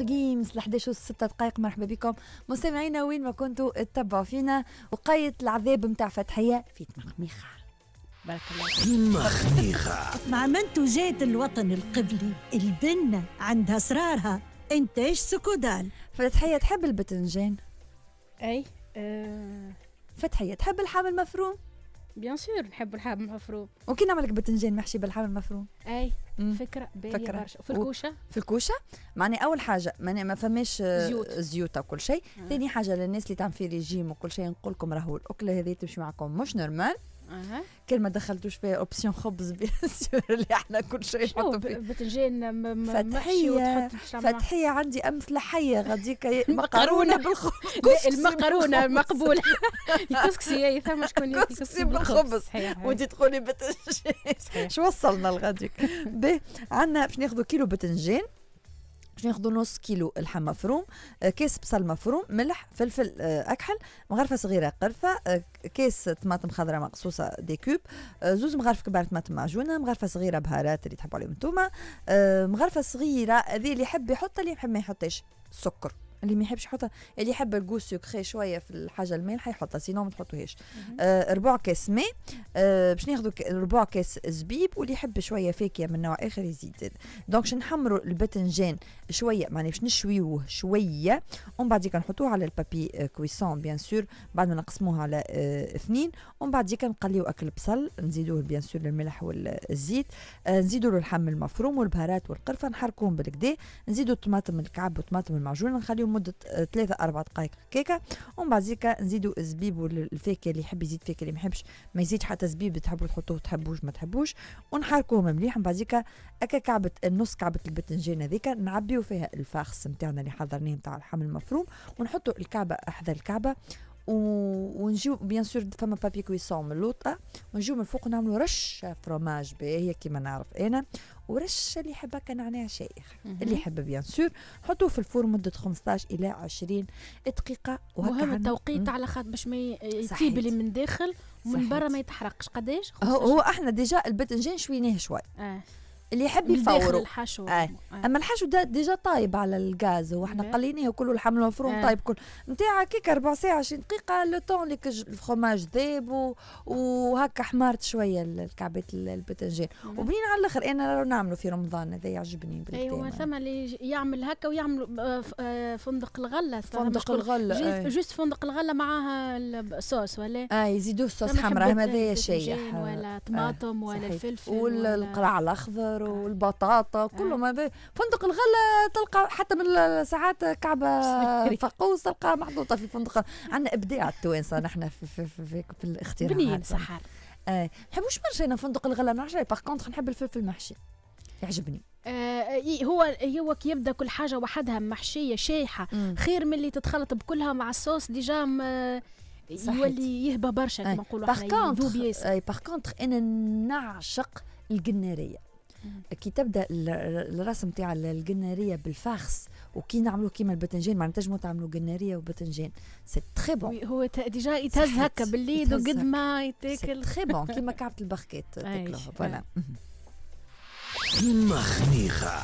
مونستر جيمز ل 11 و 6 دقائق مرحبا بكم مستمعينا وين ما كنتوا تتبعوا فينا وقايه العذاب نتاع فتحيه في تمخميخه بارك الله تمخميخه مع من تجاد الوطن القبلي البنه عندها اسرارها انتاج سكودال فتحيه تحب البتنجان اي أه... فتحيه تحب الحامل المفروم بيان سور نحب الحاب المفروم وكي نعمل لك بتنجان محشي بالحاب المفروم اي مم. فكره باهيه برشا في الكوشه و... في الكوشه معني اول حاجه معني ما فماش زيوت زيوت وكل شيء آه. ثاني حاجه للناس اللي تعمل في ريجيم وكل شيء نقول لكم راهو الاكله هذه تمشي معكم مش نورمال كان ما دخلتوش فيها اوبسيون خبز بيان اللي احنا كل شيء نحطوا فيه بتنجان فتحيه فتحيه عندي امثله حيه غاديك مقرونه بالخبز المقرونه مقبوله الكسكسي ثم شكون الكسكسي بالخبز وانت تقولي بتنجان شو وصلنا لغاديك عندنا باش ناخذوا كيلو بتنجان باش ناخذوا نص كيلو لحم مفروم آه، كاس بصل مفروم ملح فلفل آه، اكحل مغرفه صغيره قرفه آه، كاس طماطم خضراء مقصوصه دي كوب زوز مغارف كبار طماطم معجونه مغرفه صغيره بهارات اللي تحبوا عليهم انتوما مغرفه صغيره هذه اللي يحب يحط اللي يحب ما يحطش سكر اللي ما يحبش يحطها اللي يحب الجو سكري شويه في الحاجه المالحه يحطها سينو ما تحطوهاش آه ربع كاس ماء آه باش ناخذوا ربع كاس زبيب واللي يحب شويه فاكهه من نوع اخر يزيد دونك نحمروا الباذنجان شويه معناها باش نشويوه شويه ومن بعد نحطوه على البابي كويسون بيان سور بعد ما نقسموه على آه، اثنين ومن بعد نقليو اكل بصل نزيدوه بيان سور الملح والزيت آه نزيدوا له اللحم المفروم والبهارات والقرفه نحركوهم بالكدا نزيدوا الطماطم الكعب والطماطم المعجون نخليهم لمده 3 4 دقائق هكاكا ومن بعد زيكا نزيدوا الزبيب والفاكهه اللي يحب يزيد فاكهه اللي ما يحبش ما يزيدش حتى زبيب تحبوا تحطوه تحبوش ما تحبوش ونحركوهم مليح من بعد زيكا هكا كعبه النص كعبه الباذنجان هذيك نعبيو فيها الفاخس نتاعنا اللي حضرناه نتاع الحمل المفروم ونحطوا الكعبه احدى الكعبه ونجيو بيان سور فما بابي كويسون من اللوطه ونجيو من فوق نعملوا رشه فروماج باهيه كيما نعرف انا ورشه اللي يحب هكا نعناع شايخ اللي يحب بيان سور حطوه في الفور مده 15 الى 20 دقيقه مهم التوقيت على خاطر باش ما يطيب اللي من داخل ومن برا ما يتحرقش قداش هو, هو احنا ديجا الباذنجان شويناه شوي آه. اللي يحب يفوروا الحشو آه. آه. اما الحشو ده ديجا طايب على الغاز وحنا قليناه وكل الحمل المفروم آه. طايب كل نتاع كيك ربع ساعه 20 دقيقه لو طون لك الفرماج ذاب وهكا حمارت شويه الكعبات البتنجان وبنين على الاخر انا نعمله في رمضان هذا يعجبني ايوا ثم اللي يعمل هكا ويعمل آه، آه، فندق الغله فندق الغله جوست فندق الغله معاها الصوص ولا اه يزيدوه صوص حمراء هذا شيء ولا آه، طماطم ولا فلفل والقرع الاخضر الخضر آه. والبطاطا آه. كله ماذا فندق الغلة تلقى حتى من ساعات كعبة فقوس تلقى محطوطة في فندق عندنا إبداع التوانسة نحن في, في, في, في, في الاختراعات بنين سحر آه. نحبوش برشا أنا فندق الغلة ما نعرفش باغ كونتخ نحب الفلفل المحشي يعجبني آه، هو هو كي يبدا كل حاجه وحدها محشيه شايحه خير من اللي تتخلط بكلها مع الصوص ديجا يولي يهبى برشا كما نقولوا احنا باغ كونتخ انا نعشق القناريه كي تبدا الرسم تاع القناريه بالفاخس وكي نعملوه كيما البتنجان معناتها تنجموا تعملوا قناريه وبتنجان سي تري بون هو ديجا يتهز هكا بالليد وقد ما يتاكل تري بون كيما كعبه البخكات تاكلوها فوالا كيما خنيخه